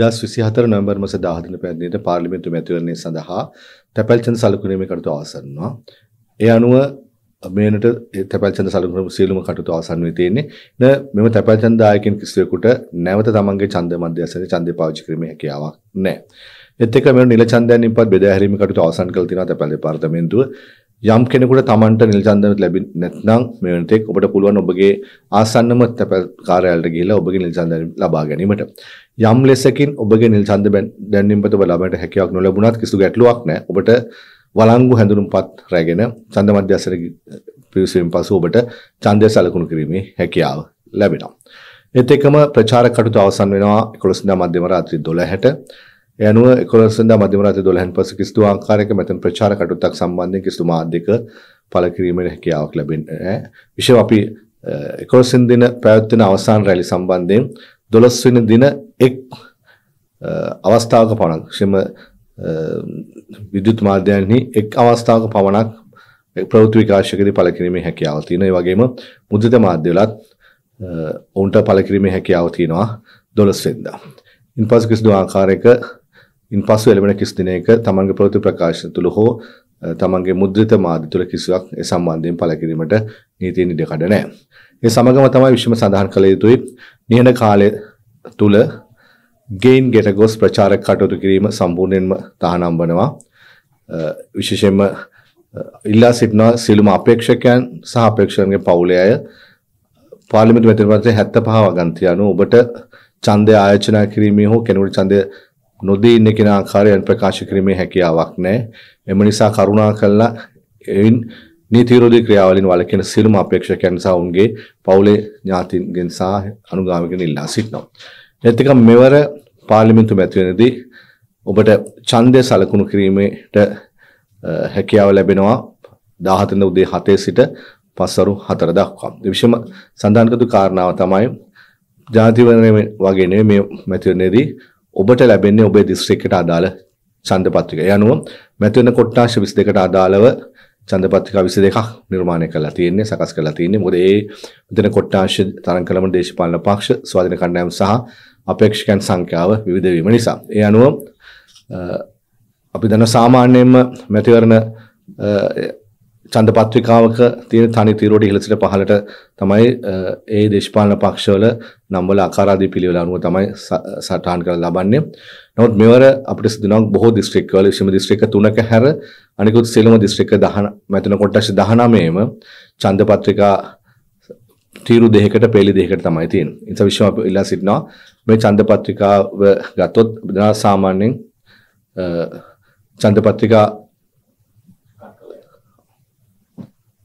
දෙදස් විසි හතර නොම්බර් මස දාහදන පැදිට පාර්ලිමෙන්තු මැතිවරණය සඳහා තැපැල්චන සලකුණීම කටතු ආසන්නවා. ඒ අනුව මේනට තැපැල්චන සලකුණම සියලුම කටතු ආසන් වෙතියන්නේ න මෙම තැපැල්චන්දායකින් කිසිවකුට නැවත තමන්ගේ චන්ද මධ්‍යසන චන්ද පාචි කරම හැකියාවක් නෑ. එත්තක මෙ නිල චන්දයනින් පත් බෙදහැරීම කටතු ආසන් කල්තින තැපැල්ල පාර්තමෙන්තුව යම් කෙනෙකුට Tamanට නිල් චන්දන ලැබෙන්නේ නැත්නම් මේ වෙනතෙක් ඔබට පුළුවන් ඔබගේ ආසන්නම තැපැල් කාර්යාලයට ගිහිලා ඔබගේ නිල් චන්දන ලබා ගැනීමට. යම් ලෙසකින් ඔබගේ නිල් චන්දන දැන්වීමපත ඔබ ලබන්නට හැකියාවක් නොලැබුණත් කිසිදු ගැටලුවක් නැහැ. ඔබට වළංගු හැඳුනුම්පත් රැගෙන ඡන්ද මධ්‍යස්ථර පිවිසීම පසු ඔබට ඡන්දය සලකුණු කිරීමේ හැකියාව ලැබෙනවා. ඒත් එකම ප්‍රචාර කටයුතු අවසන් වෙනවා 11 වෙනිදා මැදම රාත්‍රී 12:00ට යනුව එකොළොස්සඳ මධ්‍යම රාත්‍රී 12න් පසු කිසිදු ආකාරයක මෙතන ප්‍රචාර කටයුත්තක් සම්බන්ධයෙන් කිසිදු මාධ්‍යක පළ කිරීමේ හැකියාවක් ලැබෙන්නේ නැහැ. විශේෂව අපි 11 දින පැවැත්වෙන අවසාන රැලි සම්බන්ධයෙන් 12 වෙනි දින එක් අවස්ථාවක පමණක් ශ්‍රම විදුලි මාධ්‍යයන්හි එක් අවස්ථාවක පමණක් ප්‍රවෘත්ති විකාශකදී පළ කිරීමේ හැකියාව තියෙනවා. ඒ වගේම මුද්‍රිත මාධ්‍යවලත් ඔවුන්ට පළ කිරීමේ හැකියාව තියෙනවා 12 වෙනිදා. ඉන්පසු කිසිදු ආකාරයක ඉන්පසු එළඹෙන කිසි දිනයක තමන්ගේ ප්‍රවෘත්ති ප්‍රකාශන තුළ හෝ තමන්ගේ මුද්‍රිත මාධ්‍ය තුළ කිසිවක් ඒ සම්බන්ධයෙන් පළ කිරීමට නීතියෙන් ඉඩකඩ නැහැ. ඒ සමගම තමයි විශ්වම සඳහන් කළ යුතුයි නිහඬ කාලය තුළ ගේන් ගෙට ගොස් ප්‍රචාරක කටයුතු කිරීම සම්පූර්ණයෙන්ම තහනම් වනවා. විශේෂයෙන්ම ඉල්ලා සිටිනවා සියලුම අපේක්ෂකයන් සහ අපේක්ෂකයන්ගේ පවුලේ අය පාර්ලිමේන්තු මැතිවරණ පත්‍රයේ 75 වගන්තිය අනුව ඔබට ඡන්දය ආයෝජනය කිරීමේ හෝ කෙනෙකුට ඡන්දය නොදී ඉන්න කෙනා ආකාරයෙන් ප්‍රකාශ කිරීමේ හැකියාවක් නැහැ. එම නිසා කරුණාකරලා එයින් නීති විරෝධී ක්‍රියාවලින් වළකින සියලුම අපේක්ෂකයන් සහ උන්ගේ පවුලේ ඥාතින්ගෙන් සහ අනුගාමිකයන් ඉල්ලා සිටිනවා. ඒත් එක මෙවර පාර්ලිමේන්තු මැතිවරණයේදී ඔබට ඡන්දය සලකුණු කිරීමේට හැකියාව ලැබෙනවා 17 වෙනිදා උදේ 7 සිට පස්වරු 4 දක්වා. විශේෂම සඳහන් කළ කාරණාව තමයි ජාතිවරණය වගේ නෙමෙයි මේ මැතිවරණයේදී ඔබට ලැබෙන්නේ ඔබේ දිස්ත්‍රික්කයට අදාළ ඡන්දපත්‍රිකය. යනුව මැතිවරණ කොට්ටාශ 22ට අදාළව ඡන්දපත්‍රිකා 22ක් නිර්මාණය කරලා තියෙන්නේ, සකස් කරලා තියෙන්නේ. මොකද ඒ මැතිවරණ කොට්ටාශ තරඟ කළම දේශපාලන පක්ෂ, ස්වාධීන කණ්ඩායම් සහ අපේක්ෂකයන් සංඛ්‍යාව විවිධ වීම නිසා. ඒ අනුව අපි දන්න සාමාන්‍යයෙන්ම මැතිවරණ චන්දපත්‍රිකාවක තියෙන තනි තීරුවට ඉහළ සිට පහළට තමයි ඒ දේශපාලන පක්ෂවල නම්වල ආකාරාදී පිළිවෙල අනුව තමයි සටහන් කරලා ලබන්නේ. නමුත් මෙවර අපිට සිදුනක් බොහෝ දිස්ත්‍රික්කවල විශේෂම දිස්ත්‍රික්ක 3ක හැර අනිකුත් සියලුම දිස්ත්‍රික්ක 10 මෙතන කොටස් 19ෙම චන්දපත්‍රිකා තීරු දෙකකට පෙළි දෙකකට තමයි තියෙන්නේ. ඒ නිසා විශ්ව අපි ඉල්ලා සිටිනවා මේ චන්දපත්‍රිකාව ගත්තොත් සාමාන්‍යයෙන් චන්දපත්‍රිකා